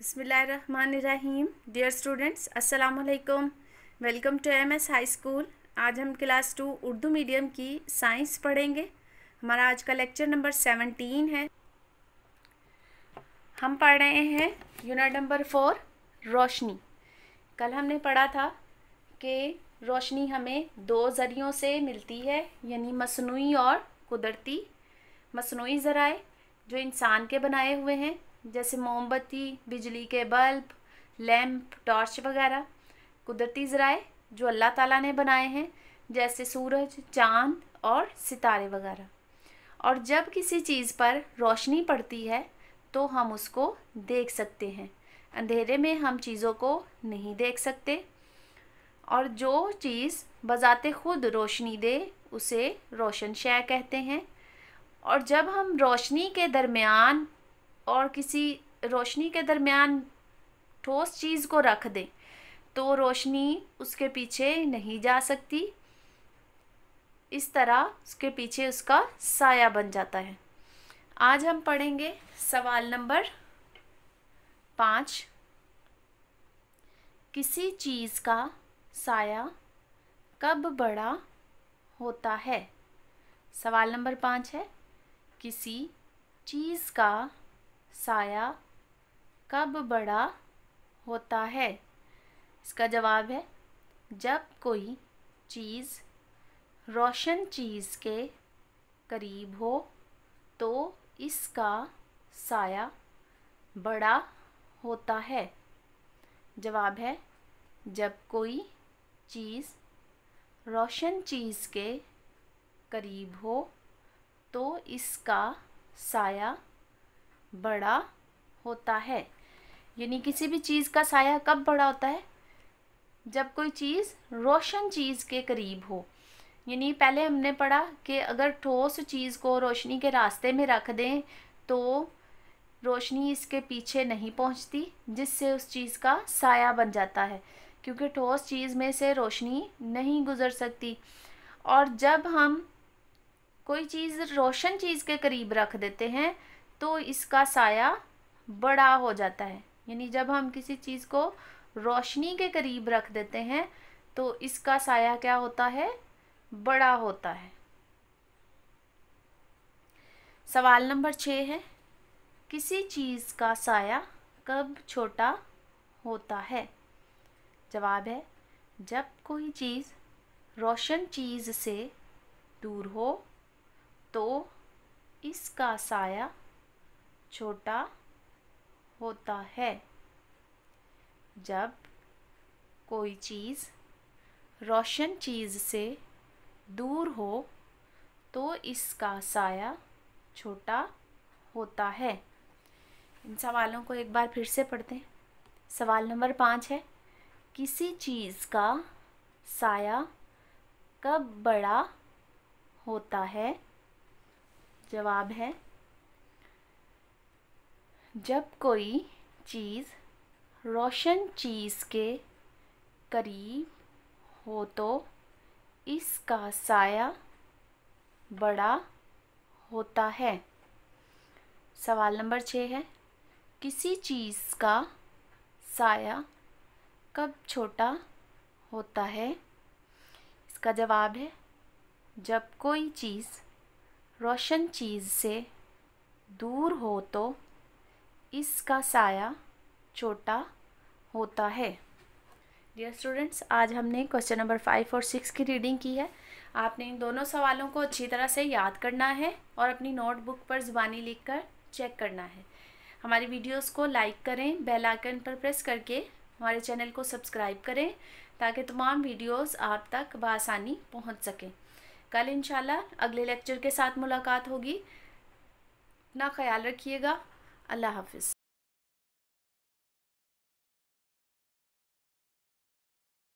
बसमीम dear students अस्सलाम वालेकुम welcome to M S high school आज हम क्लास टू उर्दू मीडियम की साइंस पढ़ेंगे हमारा आज का लेक्चर नंबर सेवनटीन है हम पढ़ रहे हैं यूनिट नंबर फोर रोशनी कल हमने पढ़ा था कि रोशनी हमें दो ज़रियों से मिलती है यानी मसनू और कुदरती मसनू ज़राए जो इंसान के बनाए हुए हैं जैसे मोमबत्ती बिजली के बल्ब लैम्प टॉर्च वगैरह कुदरती ज़राए जो अल्लाह ताला ने बनाए हैं जैसे सूरज चाँद और सितारे वगैरह और जब किसी चीज़ पर रोशनी पड़ती है तो हम उसको देख सकते हैं अंधेरे में हम चीज़ों को नहीं देख सकते और जो चीज़ बजाते खुद रोशनी दे उसे रोशन शय कहते हैं और जब हम रोशनी के दरमियान और किसी रोशनी के दरमियान ठोस चीज़ को रख दें तो रोशनी उसके पीछे नहीं जा सकती इस तरह उसके पीछे उसका साया बन जाता है आज हम पढ़ेंगे सवाल नंबर पाँच किसी चीज़ का साया कब बड़ा होता है सवाल नंबर पाँच है किसी चीज़ का साया कब बड़ा होता है इसका जवाब है जब कोई चीज़ रोशन चीज़ के करीब हो तो इसका साया बड़ा होता है जवाब है जब कोई चीज़ रोशन चीज़ के करीब हो तो इसका साया बड़ा होता है यानी किसी भी चीज़ का साया कब बड़ा होता है जब कोई चीज़ रोशन चीज़ के करीब हो यानी पहले हमने पढ़ा कि अगर ठोस चीज़ को रोशनी के रास्ते में रख दें तो रोशनी इसके पीछे नहीं पहुंचती जिससे उस चीज़ का साया बन जाता है क्योंकि ठोस चीज़ में से रोशनी नहीं गुजर सकती और जब हम कोई चीज़ रोशन चीज़ के करीब रख देते हैं तो इसका साया बड़ा हो जाता है यानी जब हम किसी चीज़ को रोशनी के करीब रख देते हैं तो इसका साया क्या होता है बड़ा होता है सवाल नंबर छ है किसी चीज़ का साया कब छोटा होता है जवाब है जब कोई चीज़ रोशन चीज़ से दूर हो तो इसका साया छोटा होता है जब कोई चीज़ रोशन चीज़ से दूर हो तो इसका साया छोटा होता है इन सवालों को एक बार फिर से पढ़ते हैं सवाल नंबर पाँच है किसी चीज़ का साया कब बड़ा होता है जवाब है जब कोई चीज़ रोशन चीज़ के करीब हो तो इसका साया बड़ा होता है सवाल नंबर छः है किसी चीज़ का साया कब छोटा होता है इसका जवाब है जब कोई चीज़ रोशन चीज़ से दूर हो तो इसका साया छोटा होता है डियर स्टूडेंट्स आज हमने क्वेश्चन नंबर फाइव और सिक्स की रीडिंग की है आपने इन दोनों सवालों को अच्छी तरह से याद करना है और अपनी नोटबुक पर ज़ुबानी लिखकर चेक करना है हमारी वीडियोस को लाइक करें बेल आइकन पर प्रेस करके हमारे चैनल को सब्सक्राइब करें ताकि तमाम वीडियोस आप तक बसानी पहुंच सकें कल इंशाल्लाह अगले लेक्चर के साथ मुलाकात होगी अपना ख्याल रखिएगा الله حافظ